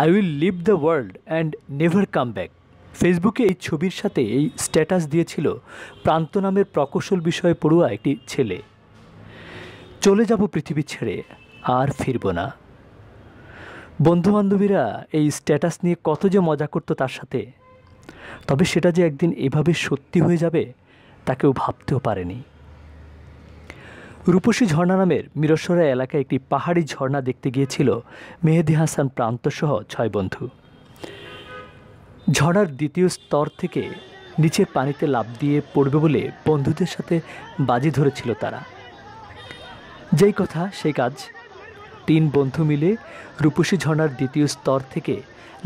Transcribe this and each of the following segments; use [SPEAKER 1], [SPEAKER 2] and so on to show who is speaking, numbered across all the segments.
[SPEAKER 1] I will leave the world and never come back ফেসবুকে এই ছবির সাথে এই স্ট্যাটাস দিয়েছিল প্রান্ত নামের প্রকৌশল বিষয়ে পড়ুয়া একটি ছেলে চলে যাব পৃথিবী ছেড়ে আর ফিরব না বন্ধুবান্ধবীরা এই স্ট্যাটাস নিয়ে কত যে মজা করতো তার সাথে তবে সেটা যে একদিন এভাবে সত্যি হয়ে যাবে তাকেও ভাবতেও পারেনি রূপসী ঝর্ণা নামের মিরসরা এলাকায় একটি পাহাড়ি ঝর্ণা দেখতে গিয়েছিল মেহেদি হাসান প্রান্তসহ ছয় বন্ধু ঝর্ণার দ্বিতীয় স্তর থেকে নিচের পানিতে লাভ দিয়ে পড়বে বলে বন্ধুদের সাথে বাজি ধরেছিল তারা যেই কথা সেই কাজ তিন বন্ধু মিলে রূপসী ঝর্ণার দ্বিতীয় স্তর থেকে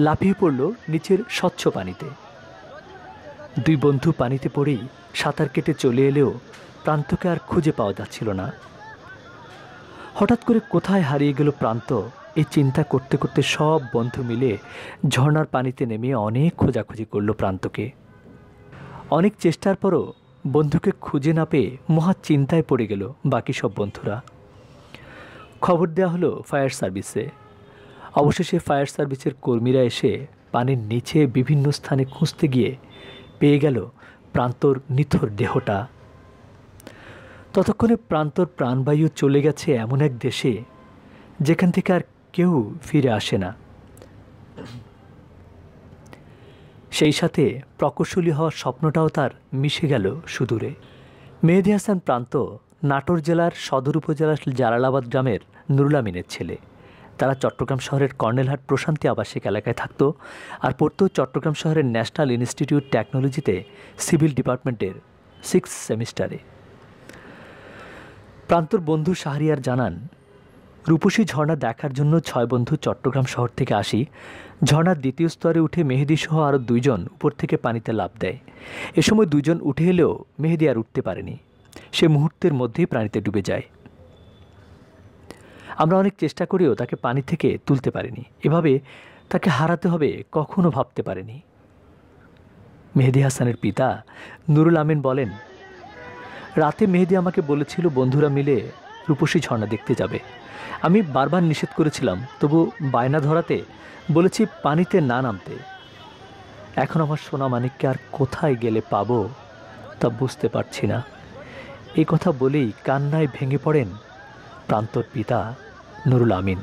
[SPEAKER 1] লাফিয়ে পড়ল নিচের স্বচ্ছ পানিতে দুই বন্ধু পানিতে পড়েই সাঁতার কেটে চলে এলেও প্রান্তকে আর খুঁজে পাওয়া যাচ্ছিল না হঠাৎ করে কোথায় হারিয়ে গেল প্রান্ত এই চিন্তা করতে করতে সব বন্ধু মিলে ঝর্নার পানিতে নেমে অনেক খোঁজাখুঁজি করল প্রান্তকে অনেক চেষ্টার পরও বন্ধুকে খুঁজে না পেয়ে মহা চিন্তায় পড়ে গেল বাকি সব বন্ধুরা খবর দেওয়া হলো ফায়ার সার্ভিসে অবশেষে ফায়ার সার্ভিসের কর্মীরা এসে পানির নিচে বিভিন্ন স্থানে খুঁজতে গিয়ে পেয়ে গেল প্রান্তর নিথর দেহটা ততক্ষণে প্রান্তর প্রাণবায়ু চলে গেছে এমন এক দেশে যেখান থেকে আর কেউ ফিরে আসে না সেই সাথে প্রকৌশলী হওয়ার স্বপ্নটাও তার মিশে গেল সুদূরে মেহেদি হাসান প্রান্ত নাটোর জেলার সদর উপজেলার জালালাবাদ গ্রামের নুরুলামিনের ছেলে তারা চট্টগ্রাম শহরের কর্নেলহাট প্রশান্তি আবাসিক এলাকায় থাকত আর পড়ত চট্টগ্রাম শহরের ন্যাশনাল ইনস্টিটিউট টেকনোলজিতে সিভিল ডিপার্টমেন্টের সিক্স সেমিস্টারে প্রান্তর বন্ধু শাহরিয়ার জানান রূপসী ঝর্ণা দেখার জন্য ছয় বন্ধু চট্টগ্রাম শহর থেকে আসি ঝর্ণার দ্বিতীয় স্তরে উঠে সহ আরও দুইজন উপর থেকে পানিতে লাভ দেয় এ সময় দুজন উঠে এলেও মেহেদি আর উঠতে পারেনি সে মুহূর্তের মধ্যেই প্রাণীতে ডুবে যায় আমরা অনেক চেষ্টা করেও তাকে পানি থেকে তুলতে পারিনি এভাবে তাকে হারাতে হবে কখনো ভাবতে পারেনি মেহেদি হাসানের পিতা নুরুল আমিন বলেন রাতে মেহেদি আমাকে বলেছিল বন্ধুরা মিলে রূপসী ঝর্ণা দেখতে যাবে আমি বারবার নিষেধ করেছিলাম তবু বায়না ধরাতে বলেছি পানিতে না নামতে এখন আমার সোনা মানিককে আর কোথায় গেলে পাবো তা বুঝতে পারছি না এই কথা বলেই কান্নায় ভেঙে পড়েন প্রান্তর পিতা নুরুল আমিন